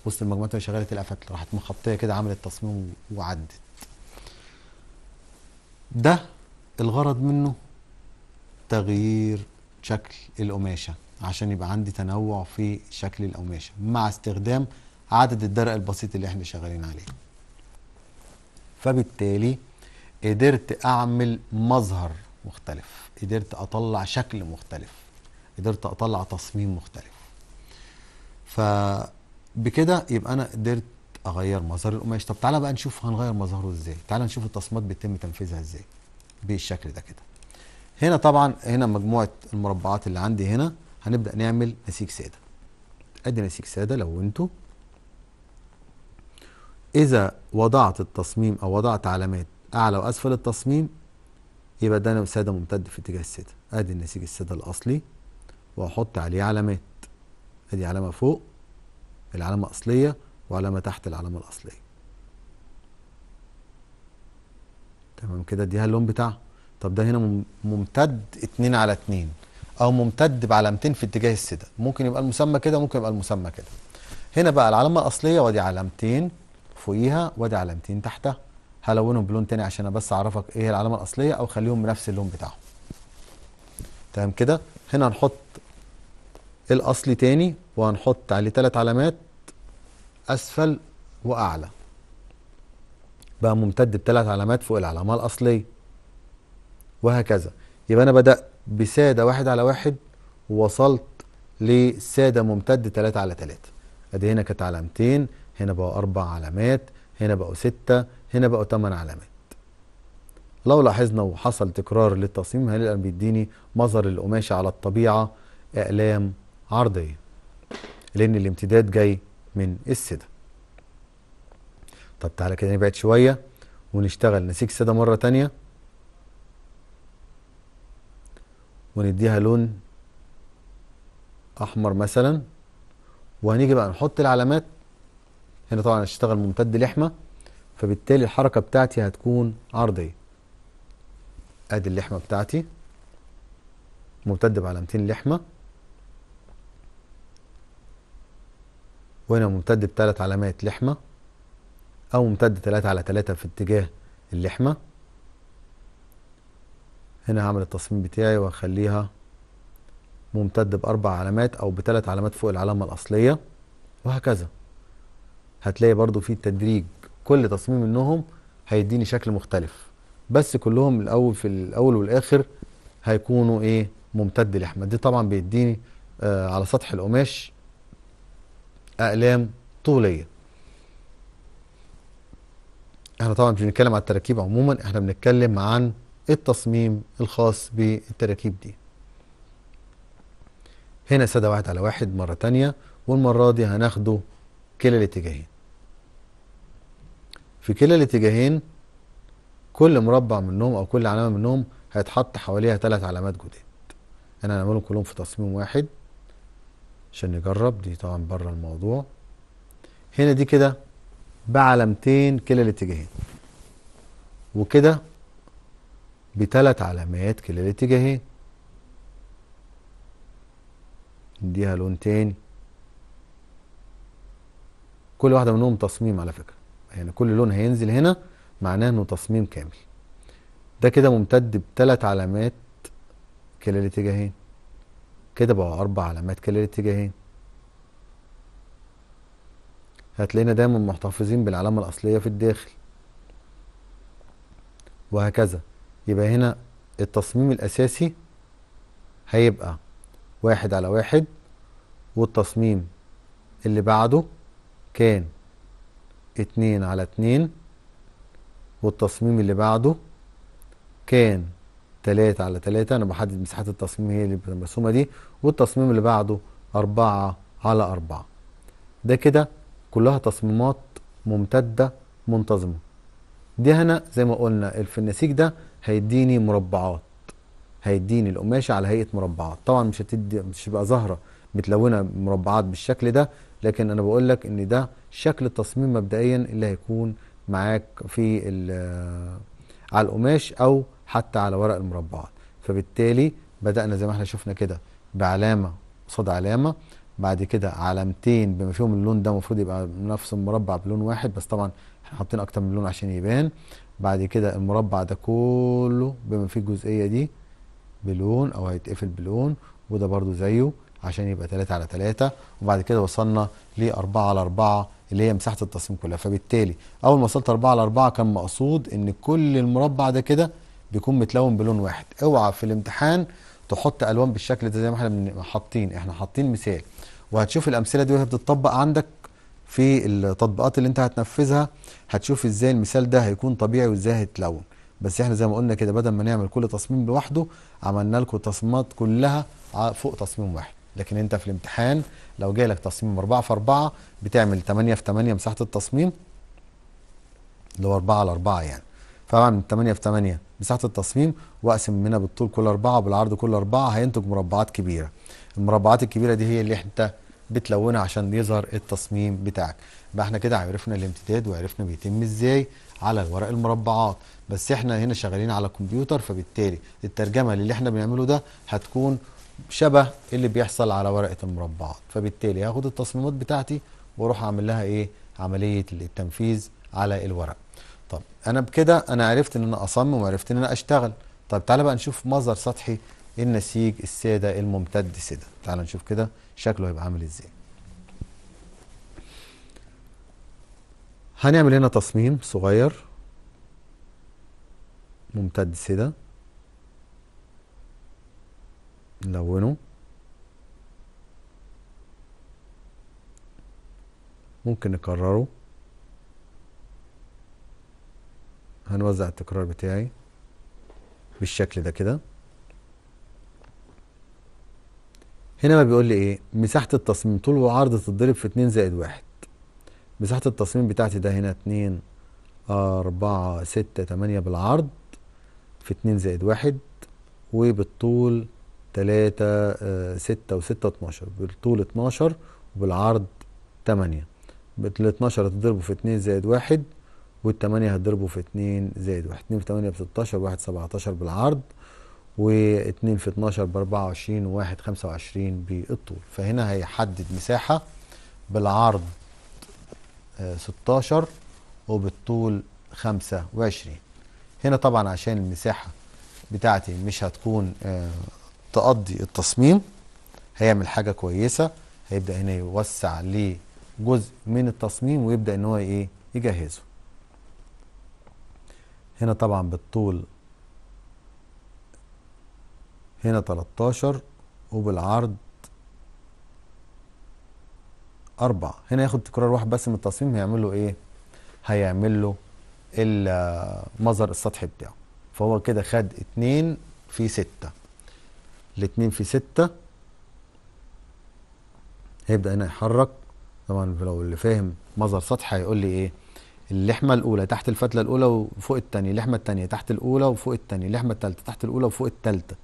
وسط المجموعات اللي شغاله تلاقي فتله راحت مخطيه كده عملت تصميم وعدت ده الغرض منه تغيير شكل القماشه عشان يبقى عندي تنوع في شكل القماشه مع استخدام عدد الدرق البسيط اللي احنا شغالين عليه فبالتالي قدرت اعمل مظهر مختلف قدرت اطلع شكل مختلف قدرت اطلع تصميم مختلف فبكده يبقى انا قدرت اغير مظهر القماش طب تعالى بقى نشوف هنغير مظهره ازاي تعالى نشوف التصميمات بيتم تنفيذها ازاي بالشكل ده كده هنا طبعا هنا مجموعه المربعات اللي عندي هنا هنبدا نعمل نسيج ساده ادي نسيج ساده لو انتوا اذا وضعت التصميم او وضعت علامات اعلى واسفل التصميم يبقى ده انا ساده ممتد في اتجاه الساده ادي النسيج الساده الاصلي واحط عليه علامات ادي علامه فوق العلامه الاصليه وعلامه تحت العلامه الاصليه تمام كده اديها اللون بتاعها طب ده هنا ممتد اتنين على اتنين او ممتد بعلامتين في اتجاه السده ممكن يبقى المسمى كده ممكن يبقى المسمى كده هنا بقى العلامه الاصليه وادي علامتين فوقيها وادي علامتين تحتها هلونهم بلون تاني عشان بس اعرفك ايه العلامه الاصليه او خليهم بنفس اللون بتاعهم تمام كده هنا هنحط الاصلي تاني وهنحط عليه ثلاث علامات اسفل واعلى بقى ممتد بثلاث علامات فوق العلامه الاصليه وهكذا يبقى انا بدات بساده واحد على واحد ووصلت لساده ممتد ثلاثة على ثلاثة ادي هنا كانت علامتين هنا بقى اربع علامات هنا بقوا ستة هنا بقوا تمن علامات لو لاحظنا وحصل تكرار للتصميم هنلاقي بيديني مظهر القماشة على الطبيعة أقلام عرضية لأن الامتداد جاي من السدة طب تعالى كده نبعد شوية ونشتغل نسيج السدة مرة تانية ونديها لون أحمر مثلا وهنيجي بقى نحط العلامات هنا طبعا هشتغل ممتد لحمة فبالتالي الحركة بتاعتي هتكون عرضية ادي اللحمة بتاعتي ممتد بعلامتين لحمة وهنا ممتد بثلاث علامات لحمة أو ممتد ثلاثة على ثلاثة في اتجاه اللحمة هنا هعمل التصميم بتاعي وهخليها ممتد بأربع علامات أو بثلاث علامات فوق العلامة الأصلية وهكذا هتلاقي برضو في تدريج كل تصميم منهم هيديني شكل مختلف بس كلهم الاول في الاول والاخر هيكونوا ايه ممتد لحمه دي طبعا بيديني آه على سطح القماش اقلام طوليه احنا طبعا مش بنتكلم على التراكيب عموما احنا بنتكلم عن التصميم الخاص بالتراكيب دي هنا سادة واحد على واحد مرة تانية والمرة دي هناخده كلا الاتجاهين في كلا الاتجاهين كل مربع منهم او كل علامه منهم هيتحط حواليها ثلاث علامات جداد انا هنعملهم كلهم في تصميم واحد عشان نجرب دي طبعا بره الموضوع هنا دي كده بعلامتين كلا الاتجاهين وكده بثلاث علامات كلا الاتجاهين نديها لون تاني كل واحدة منهم تصميم على فكرة يعني كل لون هينزل هنا معناه انه تصميم كامل ده كده ممتد بثلاث علامات كلا الاتجاهين كده بقى اربع علامات كلا الاتجاهين هتلاقينا دايما محتفظين بالعلامة الأصلية في الداخل وهكذا يبقى هنا التصميم الأساسي هيبقى واحد على واحد والتصميم اللي بعده كان اتنين على اتنين والتصميم اللي بعده كان تلاتة على تلاتة أنا بحدد مساحات التصميم هي اللي مرسومة دي والتصميم اللي بعده أربعة على أربعة ده كده كلها تصميمات ممتدة منتظمة دي هنا زي ما قلنا في النسيج ده هيديني مربعات هيديني القماشة على هيئة مربعات طبعا مش هتدي مش هتبقى زهرة متلونة مربعات بالشكل ده لكن أنا بقول لك إن ده شكل التصميم مبدئيا اللي هيكون معاك في آه، على القماش او حتى على ورق المربعات فبالتالي بدأنا زي ما احنا شفنا كده بعلامة قصاد علامة بعد كده علامتين بما فيهم اللون ده المفروض يبقى نفس المربع بلون واحد بس طبعا احنا حاطين اكتر من لون عشان يبان بعد كده المربع ده كله بما فيه الجزئية دي بلون او هيتقفل بلون وده برضو زيه عشان يبقى 3 على 3 وبعد كده وصلنا ل 4 على 4 اللي هي مساحه التصميم كلها فبالتالي اول ما وصلت 4 على 4 كان مقصود ان كل المربع ده كده بيكون متلون بلون واحد اوعى في الامتحان تحط الوان بالشكل ده زي ما احنا حاطين احنا حاطين مثال وهتشوف الامثله دي وهي بتطبق عندك في التطبيقات اللي انت هتنفذها هتشوف ازاي المثال ده هيكون طبيعي وازاي هيتلون بس احنا زي ما قلنا كده بدل ما نعمل كل تصميم لوحده عملنا لكم تصميمات كلها فوق تصميم واحد لكن انت في الامتحان لو جاي لك تصميم 4 في 4 بتعمل 8 في 8 مساحه التصميم اللي هو 4 على 4 يعني فاعمل 8 في 8 مساحه التصميم واقسم منها بالطول كل 4 وبالعرض كل 4 هينتج مربعات كبيره المربعات الكبيره دي هي اللي انت بتلونها عشان يظهر التصميم بتاعك يبقى احنا كده عرفنا الامتداد وعرفنا بيتم ازاي على الورق المربعات بس احنا هنا شغالين على الكمبيوتر فبالتالي الترجمه اللي احنا بنعمله ده هتكون شبه اللي بيحصل على ورقه المربعات فبالتالي هاخد التصميمات بتاعتي واروح اعمل لها ايه عمليه التنفيذ على الورق طب انا بكده انا عرفت ان انا اصمم وعرفت ان انا اشتغل طب تعالى بقى نشوف مظهر سطحي النسيج الساده الممتد سده تعالى نشوف كده شكله هيبقى عامل ازاي هنعمل هنا تصميم صغير ممتد سده نلونه ممكن نكرره هنوزع التكرار بتاعي بالشكل ده كده هنا ما بيقول لي ايه مساحة التصميم طول وعرض تتضرب في 2 زائد 1 مساحة التصميم بتاعتي ده هنا 2 4 6 8 بالعرض في 2 زائد 1 وبالطول 3 6 و6 12 بالطول 12 وبالعرض 8 ال 12 هتضربه في 2 زائد 1 وال 8 هتضربه في 2 زائد 1 2 في 8 ب 16 و1 17 بالعرض و2 في 12 ب 24 و1 25 بالطول فهنا هيحدد مساحة بالعرض 16 آه، وبالطول 25 هنا طبعا عشان المساحة بتاعتي مش هتكون آه، تقضي التصميم هيعمل حاجه كويسه هيبدا هنا يوسع ليه جزء من التصميم ويبدا ان هو ايه يجهزه هنا طبعا بالطول هنا 13 وبالعرض 4 هنا ياخد تكرار واحد بس من التصميم هيعمل له ايه هيعمل له المظهر السطحي بتاعه فهو كده خد 2 في 6 الاتنين في ستة هيبدأ هنا يحرك طبعا لو اللي فاهم مظهر سطح هيقول لي ايه اللحمة الأولى تحت الفتلة الأولى وفوق التانية اللحمة التانية تحت الأولى وفوق التانية اللحمة التالتة تحت الأولى وفوق التالتة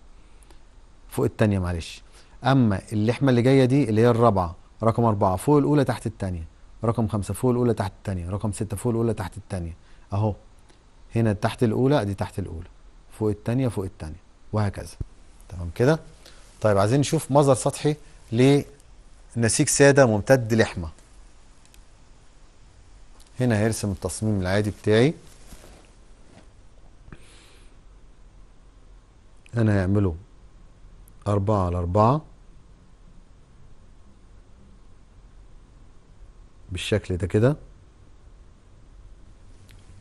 فوق التانية معلش أما اللحمة اللي جاية دي اللي هي الرابعة رقم أربعة فوق الأولى تحت التانية رقم خمسة فوق الأولى تحت التانية رقم ستة فوق الأولى تحت التانية أهو هنا تحت الأولى دي تحت الأولى فوق التانية فوق التانية وهكذا تمام كده طيب عايزين نشوف مظهر سطحي لنسيج ساده ممتد لحمه هنا هيرسم التصميم العادي بتاعي انا هعمله أربعة على أربعة بالشكل ده كده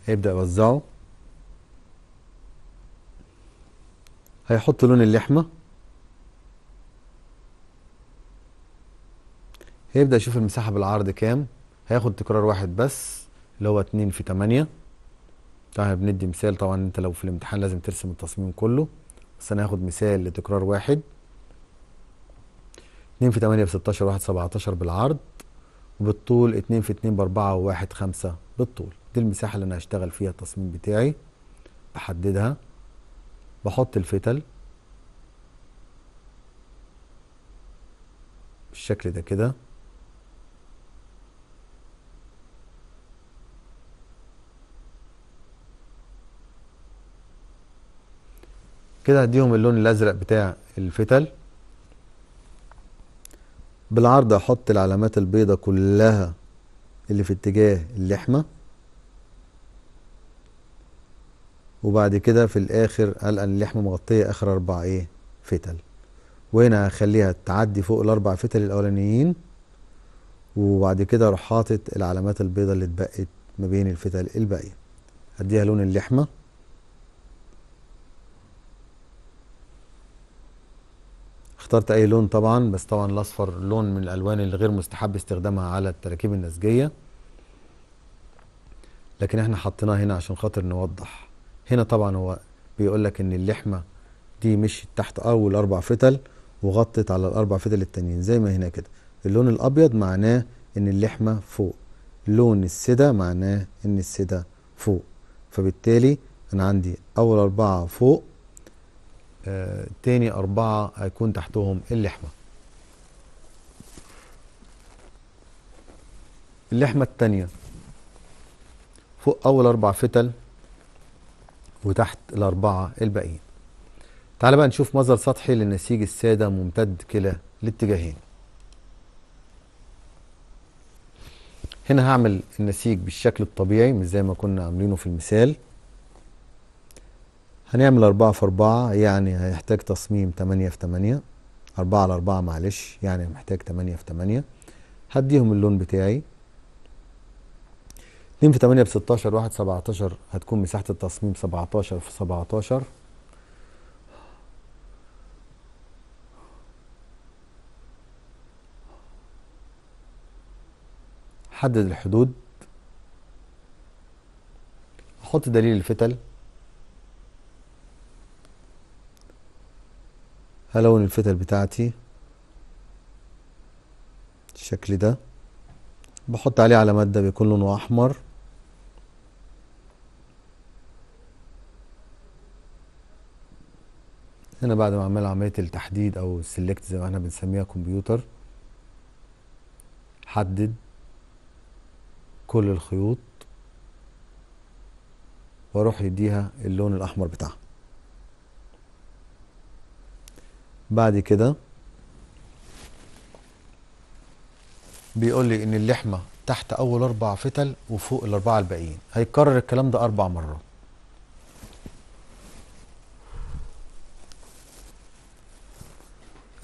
هيبدأ أوزعه هيحط لون اللحمة هيبدأ يشوف المساحة بالعرض كام هياخد تكرار واحد بس اللي هو اتنين في تمانية طبعا بندي مثال طبعا انت لو في الامتحان لازم ترسم التصميم كله بس انا هاخد مثال لتكرار واحد اتنين في تمانية بستاشر واحد سبعتاشر بالعرض وبالطول اتنين في اتنين باربعة وواحد خمسة بالطول دي المساحة اللي انا هشتغل فيها التصميم بتاعي بحددها بحط الفتل بالشكل ده كده كده هديهم اللون الازرق بتاع الفتل بالعرض احط العلامات البيضة كلها اللي في اتجاه اللحمه وبعد كده في الاخر قال ان اللحمه مغطيه اخر اربع ايه فتل وهنا هخليها تعدي فوق الاربع فتل الاولانيين وبعد كده اروح حاطط العلامات البيضاء اللي اتبقت ما بين الفتل الباقيه هديها لون اللحمه اخترت اي لون طبعا بس طبعا الاصفر لون من الالوان اللي غير مستحب استخدامها على التراكيب النسجيه لكن احنا حطيناه هنا عشان خاطر نوضح هنا طبعا هو بيقول لك ان اللحمه دي مشيت تحت اول اربع فتل وغطت على الاربع فتل التانيين زي ما هنا كده اللون الابيض معناه ان اللحمه فوق لون السدة معناه ان السدة فوق فبالتالي انا عندي اول اربعة فوق آه، تاني اربعة هيكون تحتهم اللحمة اللحمة التانية فوق اول اربع فتل وتحت الأربعة الباقيين تعال بقى نشوف مظهر سطحي للنسيج السادة ممتد كلا الاتجاهين هنا هعمل النسيج بالشكل الطبيعي مش زي ما كنا عاملينه في المثال هنعمل أربعة في أربعة يعني هيحتاج تصميم تمانية في تمانية أربعة على أربعة معلش يعني محتاج تمانية في تمانية هديهم اللون بتاعي 2 في 8 ب 16 1 17 هتكون مساحة التصميم 17 في 17 حدد الحدود احط دليل الفتل هلون الفتل بتاعتي الشكل ده بحط عليه علامات ده بيكون لونه احمر هنا بعد ما اعمل عمليه التحديد او السلكت زي ما احنا بنسميها كمبيوتر حدد كل الخيوط واروح يديها اللون الاحمر بتاعها بعد كده بيقول لي ان اللحمه تحت اول اربع فتل وفوق الاربعه الباقيين هيكرر الكلام ده اربع مرات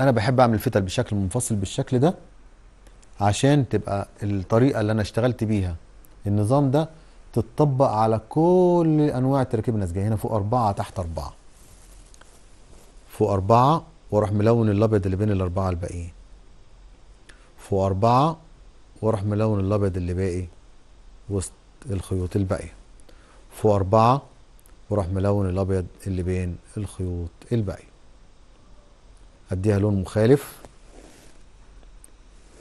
انا بحب اعمل الفتل بشكل منفصل بالشكل ده عشان تبقى الطريقه اللي انا اشتغلت بيها النظام ده تتطبق على كل انواع التركيب النسجيه هنا فوق اربعه تحت اربعه فوق اربعه واروح ملون الابيض اللي بين الاربعه الباقيين فوق اربعه واروح ملون الابيض اللي باقي وسط الخيوط الباقيه فوق اربعه واروح ملون الابيض اللي بين الخيوط الباقيه اديها لون مخالف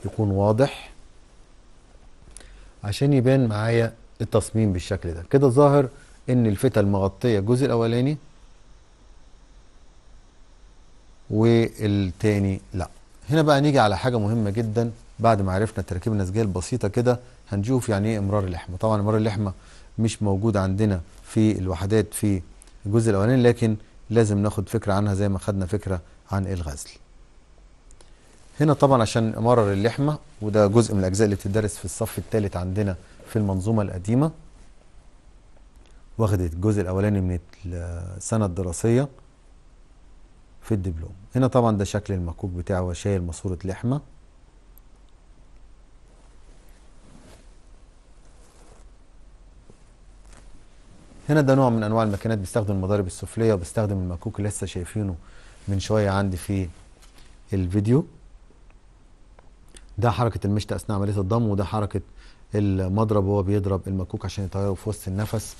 يكون واضح عشان يبان معايا التصميم بالشكل ده كده ظاهر ان الفتل مغطيه الجزء الاولاني والتاني لا هنا بقى نيجي على حاجه مهمه جدا بعد ما عرفنا التركيبه النسجيه البسيطه كده هنشوف يعني ايه امرار اللحمه طبعا امرار اللحمه مش موجود عندنا في الوحدات في الجزء الاولاني لكن لازم ناخد فكره عنها زي ما خدنا فكره عن الغزل هنا طبعا عشان مرر اللحمة وده جزء من الأجزاء اللي بتدرس في الصف الثالث عندنا في المنظومة القديمة واخدت الجزء الأولاني من السنة الدراسية في الدبلوم هنا طبعا ده شكل المكوك بتاعه وشايل ماسورة لحمة هنا ده نوع من انواع الماكينات بيستخدم المضارب السفليه وبيستخدم المكوك اللي لسه شايفينه من شوية عندي في الفيديو ده حركة المشط أثناء عملية الضم وده حركة المضرب وهو بيضرب المكوك عشان يطيره في وسط النفس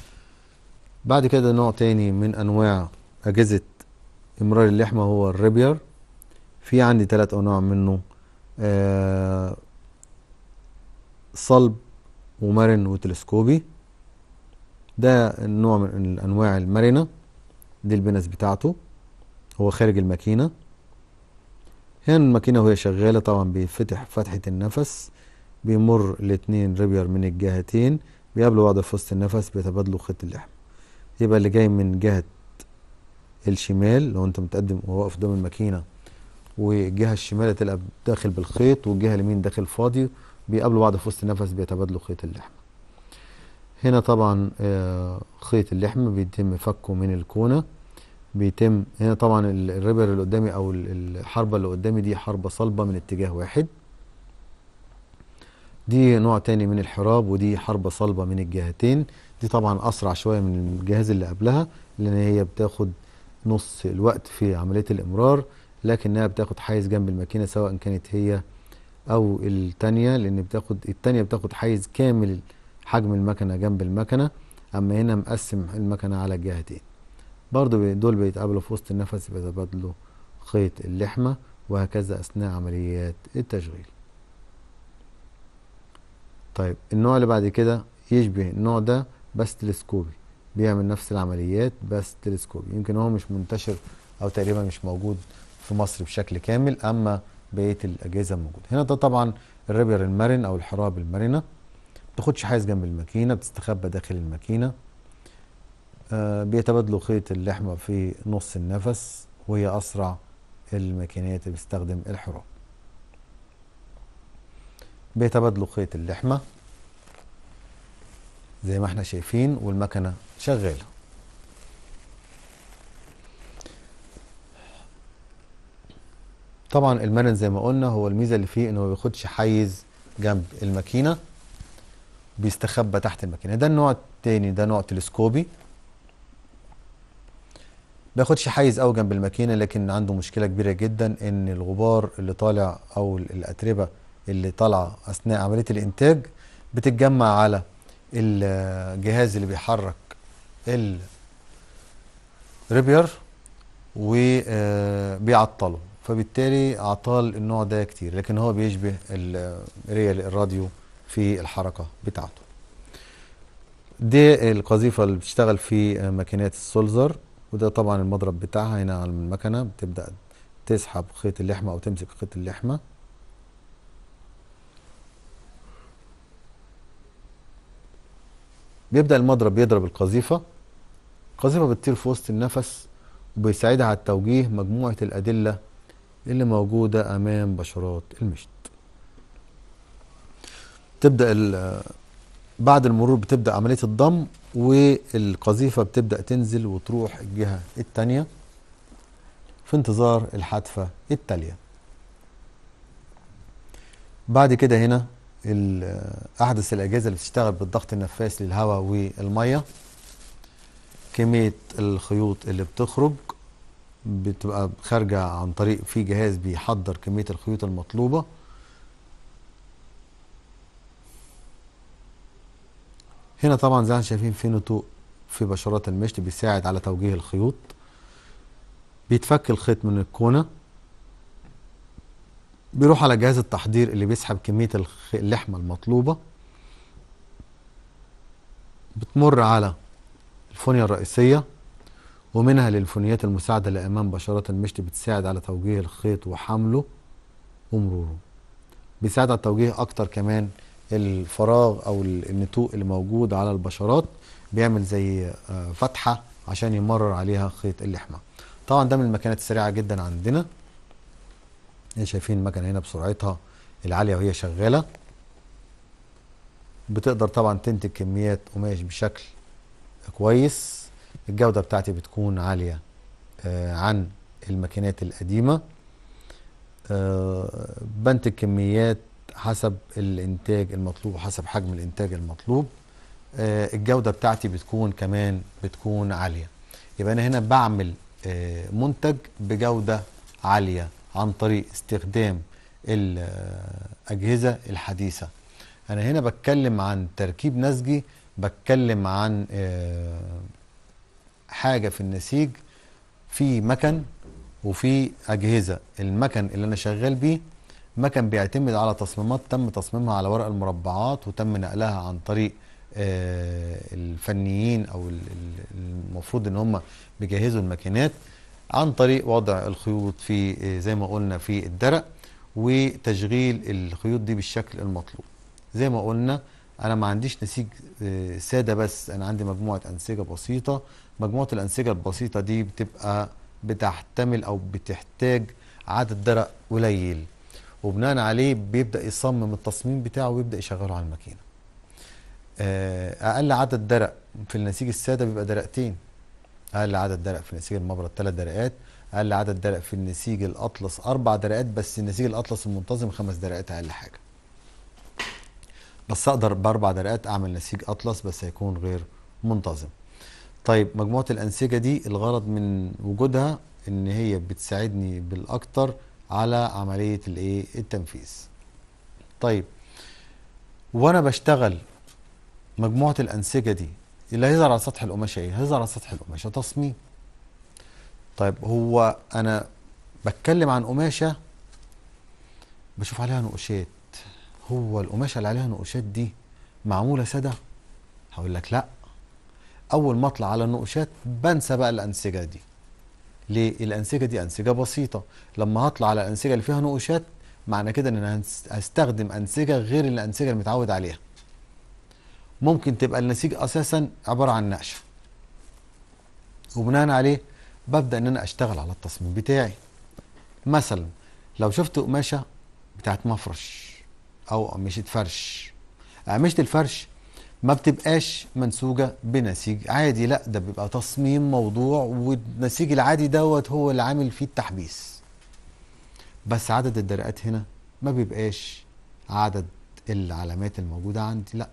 بعد كده نوع تاني من أنواع أجهزة إمرار اللحمة هو الريبير في عندي تلات أنواع منه آه صلب ومرن وتلسكوبي ده النوع من الأنواع المرنة دي البنس بتاعته هو خارج الماكينة هنا الماكينة وهي شغالة طبعا بيفتح فتحة النفس بيمر الاتنين ريبير من الجهتين بيقابلوا بعض في وسط النفس بيتبادلوا خيط اللحم يبقى اللي جاي من جهة الشمال لو انت متقدم وواقف قدام الماكينة والجهة الشمال هتلقى داخل بالخيط والجهة اليمين داخل فاضي بيقابلوا بعض في وسط النفس بيتبادلوا خيط اللحم هنا طبعا آه، خيط اللحم بيتم فكه من الكونه بيتم هنا طبعا الريبر اللي قدامي او الحربه اللي قدامي دي حربه صلبه من اتجاه واحد دي نوع تاني من الحراب ودي حربه صلبه من الجهتين دي طبعا اسرع شويه من الجهاز اللي قبلها لان هي بتاخد نص الوقت في عمليه الامرار لكنها بتاخد حيز جنب الماكينه سواء كانت هي او التانيه لان بتاخد التانيه بتاخد حيز كامل حجم المكنه جنب المكنه اما هنا مقسم المكنه على الجهتين برضو دول بيتقابلوا في وسط النفس بيتبادلوا خيط اللحمة وهكذا أثناء عمليات التشغيل طيب النوع اللي بعد كده يشبه النوع ده بس تلسكوبي بيعمل نفس العمليات بس تلسكوبي يمكن هو مش منتشر أو تقريبا مش موجود في مصر بشكل كامل أما بقية الأجهزة موجودة هنا ده طبعا الريبير المرن أو الحراب المرنة ما بتاخدش حيز جنب الماكينة بتستخبى داخل الماكينة آه، بيتبادلوا خيط اللحمة في نص النفس وهي أسرع الماكينات اللي بتستخدم الحروق بيتبادلوا خيط اللحمة زي ما احنا شايفين والمكنة شغالة طبعا المرن زي ما قلنا هو الميزة اللي فيه انه ما بياخدش حيز جنب الماكينة بيستخبى تحت الماكينة ده النوع التاني ده نوع تلسكوبي بياخدش حيز قوي جنب الماكينه لكن عنده مشكله كبيره جدا ان الغبار اللي طالع او الاتربه اللي طالعه اثناء عمليه الانتاج بتتجمع على الجهاز اللي بيحرك الريبير وبيعطله فبالتالي اعطال النوع ده كتير لكن هو بيشبه الريال الراديو في الحركه بتاعته دي القذيفه اللي بتشتغل في ماكينات السولزر وده طبعا المضرب بتاعها هنا على المكنه بتبدا تسحب خيط اللحمه او تمسك خيط اللحمه بيبدا المضرب يضرب القذيفه القذيفه بتطير في وسط النفس وبيساعدها على التوجيه مجموعه الادله اللي موجوده امام بشرات المشت تبدا بعد المرور بتبدأ عملية الضم والقذيفة بتبدأ تنزل وتروح الجهة الثانيه في انتظار الحتفة التالية بعد كده هنا أحدث الأجهزة اللي بتشتغل بالضغط النفاث للهواء والمية كمية الخيوط اللي بتخرج بتبقى خارجة عن طريق في جهاز بيحضر كمية الخيوط المطلوبة هنا طبعا زي ما شايفين في نتوء في بشرات المشط بيساعد على توجيه الخيوط بيتفك الخيط من الكونه بيروح على جهاز التحضير اللي بيسحب كميه اللحمه المطلوبه بتمر على الفونيه الرئيسيه ومنها للفونيات المساعده لامام بشرات المشط بتساعد على توجيه الخيط وحمله ومروره بيساعد على التوجيه اكتر كمان الفراغ او النتوء اللي موجود على البشرات بيعمل زي آه، فتحه عشان يمرر عليها خيط اللحمه طبعا ده من المكانات السريعه جدا عندنا إيه، شايفين المكنه هنا بسرعتها العاليه وهي شغاله بتقدر طبعا تنتج كميات قماش بشكل كويس الجوده بتاعتي بتكون عاليه آه، عن الماكينات القديمه آه، بنتج كميات حسب الانتاج المطلوب وحسب حجم الانتاج المطلوب آه، الجوده بتاعتي بتكون كمان بتكون عاليه يبقى انا هنا بعمل آه، منتج بجوده عاليه عن طريق استخدام الاجهزه الحديثه انا هنا بتكلم عن تركيب نسجي بتكلم عن آه، حاجه في النسيج في مكن وفي اجهزه المكن اللي انا شغال بيه ما كان بيعتمد على تصميمات تم تصميمها على ورق المربعات وتم نقلها عن طريق آه، الفنيين او المفروض ان هم بيجهزوا الماكينات عن طريق وضع الخيوط في آه، زي ما قلنا في الدرق وتشغيل الخيوط دي بالشكل المطلوب زي ما قلنا انا ما عنديش نسيج آه، ساده بس انا عندي مجموعه انسجه بسيطه مجموعه الانسجه البسيطه دي بتبقى بتحتمل او بتحتاج عدد درق قليل وبناء عليه بيبدا يصمم التصميم بتاعه ويبدا يشغله على الماكينه آه، اقل عدد درق في النسيج الساده بيبقى درقتين اقل عدد درق في نسيج المبرد ثلاث درقات اقل عدد درق في النسيج الاطلس اربع درقات بس النسيج الاطلس المنتظم خمس درقات اقل حاجه بس اقدر باربع درقات اعمل نسيج اطلس بس هيكون غير منتظم طيب مجموعه الانسجه دي الغرض من وجودها ان هي بتساعدني بالاكتر على عملية الايه التنفيذ طيب وانا بشتغل مجموعة الانسجة دي اللي هيظهر على سطح القماشة ايه هيظهر على سطح القماشة تصميم طيب هو انا بتكلم عن قماشة بشوف عليها نقوشات هو القماشة اللي عليها نقوشات دي معمولة سادة هقول لك لا اول ما اطلع على النقوشات بنسى بقى الانسجة دي ليه؟ الأنسجة دي أنسجة بسيطة لما هطلع على الأنسجة اللي فيها نقوشات معنى كده إن أنا هستخدم أنسجة غير الأنسجة اللي متعود عليها ممكن تبقى النسيج أساسا عبارة عن نقشة وبناء عليه ببدأ إن أنا أشتغل على التصميم بتاعي مثلا لو شفت قماشة بتاعت مفرش أو قماشه فرش قماشه الفرش ما بتبقاش منسوجة بنسيج عادي لا ده بيبقى تصميم موضوع والنسيج العادي دوت هو اللي عامل فيه التحبيس بس عدد الدرقات هنا ما بيبقاش عدد العلامات الموجودة عندي لا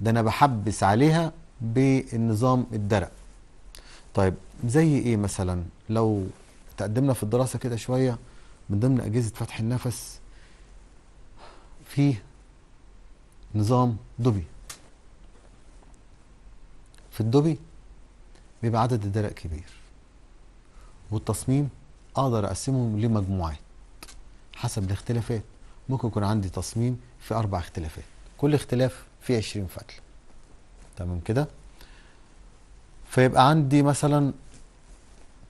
ده انا بحبس عليها بالنظام الدرق طيب زي ايه مثلا لو تقدمنا في الدراسة كده شوية من ضمن اجهزة فتح النفس فيه نظام دوبي في الدبي بيبقى عدد الدرق كبير والتصميم اقدر اقسمهم لمجموعات حسب الاختلافات ممكن يكون عندي تصميم في اربع اختلافات كل اختلاف فيه 20 فتله تمام كده فيبقى عندي مثلا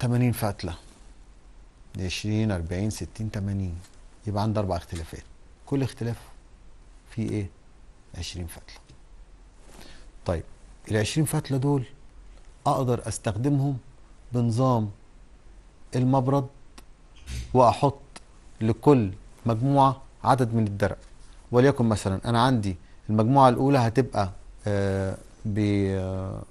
80 فتله 20 40 60 80 يبقى عندي اربع اختلافات كل اختلاف فيه ايه 20 فتله طيب ال 20 فتله دول اقدر استخدمهم بنظام المبرد واحط لكل مجموعه عدد من الدرق وليكن مثلا انا عندي المجموعه الاولى هتبقى آه، ب آه،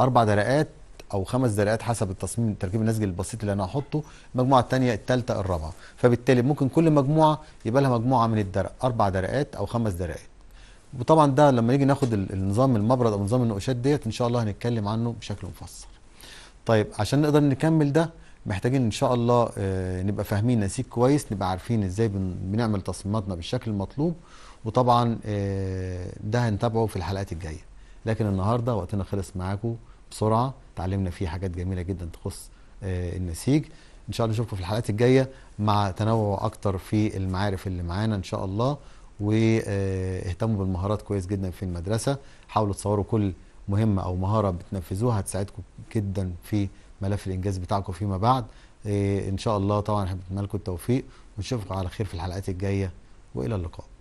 اربع درقات او خمس درقات حسب التصميم التركيب النسج البسيط اللي انا هحطه المجموعه الثانيه الثالثه الرابعه فبالتالي ممكن كل مجموعه يبقى لها مجموعه من الدرق اربع درقات او خمس درقات وطبعا ده لما نيجي ناخد النظام المبرد او نظام النقوشات ديت ان شاء الله هنتكلم عنه بشكل مفصل طيب عشان نقدر نكمل ده محتاجين ان شاء الله آه، نبقى فاهمين نسيج كويس نبقى عارفين ازاي بنعمل تصميماتنا بالشكل المطلوب وطبعا آه، ده هنتابعه في الحلقات الجايه لكن النهارده وقتنا خلص معاكم بسرعه اتعلمنا فيه حاجات جميله جدا تخص آه، النسيج ان شاء الله نشوفكم في الحلقات الجايه مع تنوع اكتر في المعارف اللي معانا ان شاء الله واهتموا بالمهارات كويس جدا في المدرسه حاولوا تصوروا كل مهمه او مهاره بتنفذوها هتساعدكم جدا في ملف الانجاز بتاعكم فيما بعد إيه، ان شاء الله طبعا احنا بنتمنى لكم التوفيق ونشوفكم على خير في الحلقات الجايه والى اللقاء